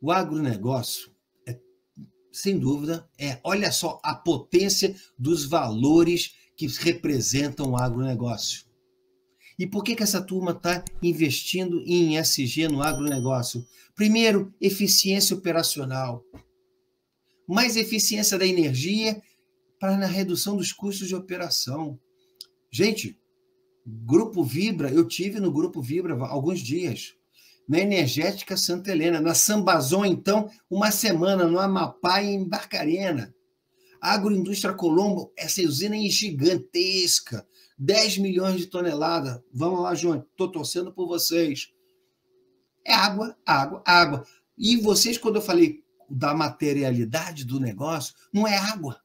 O agronegócio, é, sem dúvida, é olha só a potência dos valores que representam o agronegócio. E por que, que essa turma está investindo em SG no agronegócio? Primeiro, eficiência operacional. Mais eficiência da energia para na redução dos custos de operação. Gente, Grupo Vibra, eu tive no Grupo Vibra alguns dias na Energética Santa Helena, na Sambazon, então, uma semana, no Amapá e em Barcarena. Agroindústria Colombo, essa usina é gigantesca, 10 milhões de toneladas. Vamos lá, João, estou torcendo por vocês. É água, água, água. E vocês, quando eu falei da materialidade do negócio, não é água.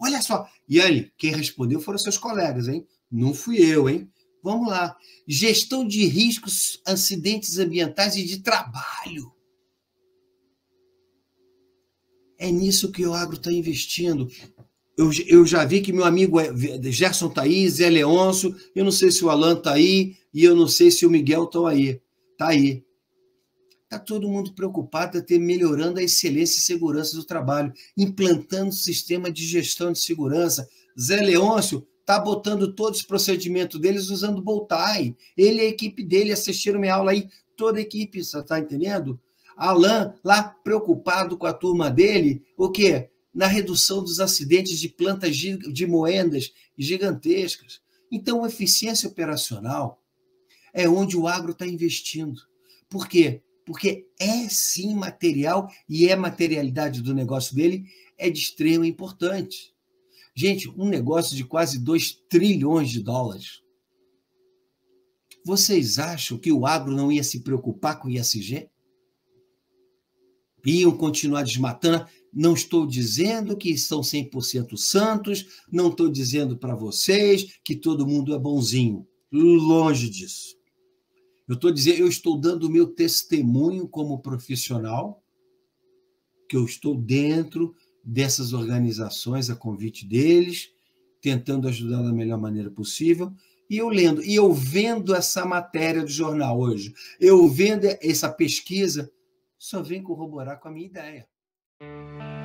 Olha só, aí, quem respondeu foram seus colegas, hein? Não fui eu, hein? Vamos lá. Gestão de riscos, acidentes ambientais e de trabalho. É nisso que o agro está investindo. Eu, eu, já vi que meu amigo é, Gerson está aí, Zé Leôncio, eu não sei se o Alan está aí e eu não sei se o Miguel está aí. Está aí. Está todo mundo preocupado em melhorando a excelência e segurança do trabalho, implantando o sistema de gestão de segurança. Zé Leôncio, está botando todo esse procedimento deles usando Boltai. Ele e a equipe dele assistiram minha aula aí, toda a equipe, você está entendendo? Alain lá preocupado com a turma dele, o quê? Na redução dos acidentes de plantas de moendas gigantescas. Então, eficiência operacional é onde o agro está investindo. Por quê? Porque é sim material e é materialidade do negócio dele, é de extrema importância. Gente, um negócio de quase 2 trilhões de dólares. Vocês acham que o agro não ia se preocupar com o ISG? Iam continuar desmatando? Não estou dizendo que são 100% santos, não estou dizendo para vocês que todo mundo é bonzinho. Longe disso. Eu estou dizendo, eu estou dando o meu testemunho como profissional, que eu estou dentro dessas organizações a convite deles, tentando ajudar da melhor maneira possível. E eu lendo, e eu vendo essa matéria do jornal hoje, eu vendo essa pesquisa, só vem corroborar com a minha ideia.